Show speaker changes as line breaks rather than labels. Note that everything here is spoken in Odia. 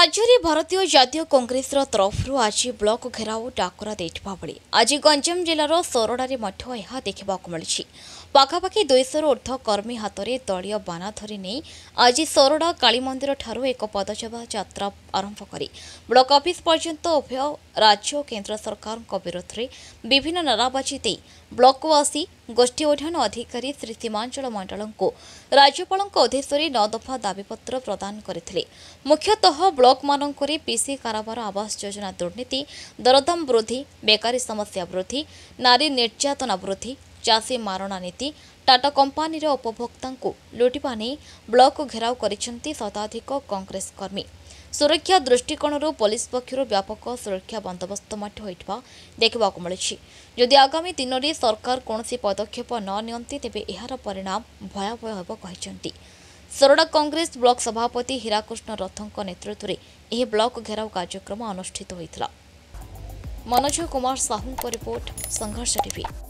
ରାଜ୍ୟରେ ଭାରତୀୟ ଜାତୀୟ କଂଗ୍ରେସର ତରଫରୁ ଆଜି ବ୍ଲକ ଘେରାଉ ଡାକରା ଦେଇଥିବା ଭଳି ଆଜି ଗଞ୍ଜାମ ଜିଲ୍ଲାର ସରଡ଼ାରେ ମଧ୍ୟ ଏହା ଦେଖିବାକୁ ମିଳିଛି ପାଖାପାଖି ଦୁଇଶହରୁ ଉର୍ଦ୍ଧ୍ୱ କର୍ମୀ ହାତରେ ଦଳୀୟ ବାନା ଧରି ନେଇ ଆଜି ସରଡ଼ା କାଳୀମନ୍ଦିରଠାରୁ ଏକ ପଦଚେବା ଯାତ୍ରା ଆରମ୍ଭ କରି ବ୍ଲକ ଅଫିସ୍ ପର୍ଯ୍ୟନ୍ତ ଉଭୟ ରାଜ୍ୟ ଓ କେନ୍ଦ୍ର ସରକାରଙ୍କ ବିରୋଧରେ ବିଭିନ୍ନ ନାରାବାଜି ଦେଇ ବ୍ଲକକୁ ଆସି ଗୋଷ୍ଠୀ ଉନ୍ନୟନ ଅଧିକାରୀ ଶ୍ରୀ ସୀମାଞ୍ଚଳ ମଣ୍ଡଳଙ୍କୁ ରାଜ୍ୟପାଳଙ୍କ ଉଦ୍ଦେଶ୍ୟରେ ନଅ ଦଫା ଦାବିପତ୍ର ପ୍ରଦାନ କରିଥିଲେ ମୁଖ୍ୟତଃ ବ୍ଲକମାନଙ୍କରେ ପିସି କାରବାର ଆବାସ ଯୋଜନା ଦୁର୍ନୀତି ଦରଦାମ ବୃଦ୍ଧି ବେକାରୀ ସମସ୍ୟା ବୃଦ୍ଧି ନାରୀ ନିର୍ଯାତନା ବୃଦ୍ଧି ଚାଷୀ ମାରଣା ନୀତି ଟାଟା କମ୍ପାନୀର ଉପଭୋକ୍ତାଙ୍କୁ ଲୁଟିବା ନେଇ ବ୍ଲକ ଘେରାଉ କରିଛନ୍ତି ଶତାଧିକ କଂଗ୍ରେସ କର୍ମୀ ସୁରକ୍ଷା ଦୃଷ୍ଟିକୋଣରୁ ପୋଲିସ ପକ୍ଷରୁ ବ୍ୟାପକ ସୁରକ୍ଷା ବନ୍ଦୋବସ୍ତ ମଧ୍ୟ ହୋଇଥିବା ଦେଖିବାକୁ ମିଳୁଛି ଯଦି ଆଗାମୀ ଦିନରେ ସରକାର କୌଣସି ପଦକ୍ଷେପ ନ ନିଅନ୍ତି ତେବେ ଏହାର ପରିଣାମ ଭୟାବହ ହେବ କହିଛନ୍ତି ସୋରଡ଼ା କଂଗ୍ରେସ ବ୍ଲକ ସଭାପତି ହୀରାକୃଷ୍ଣ ରଥଙ୍କ ନେତୃତ୍ୱରେ ଏହି ବ୍ଲକ ଘେରାଉ କାର୍ଯ୍ୟକ୍ରମ ଅନୁଷ୍ଠିତ ହୋଇଥିଲା ମନୋଜ କୁମାର ସାହୁଙ୍କ ରିପୋର୍ଟ ସଂଘର୍ଷ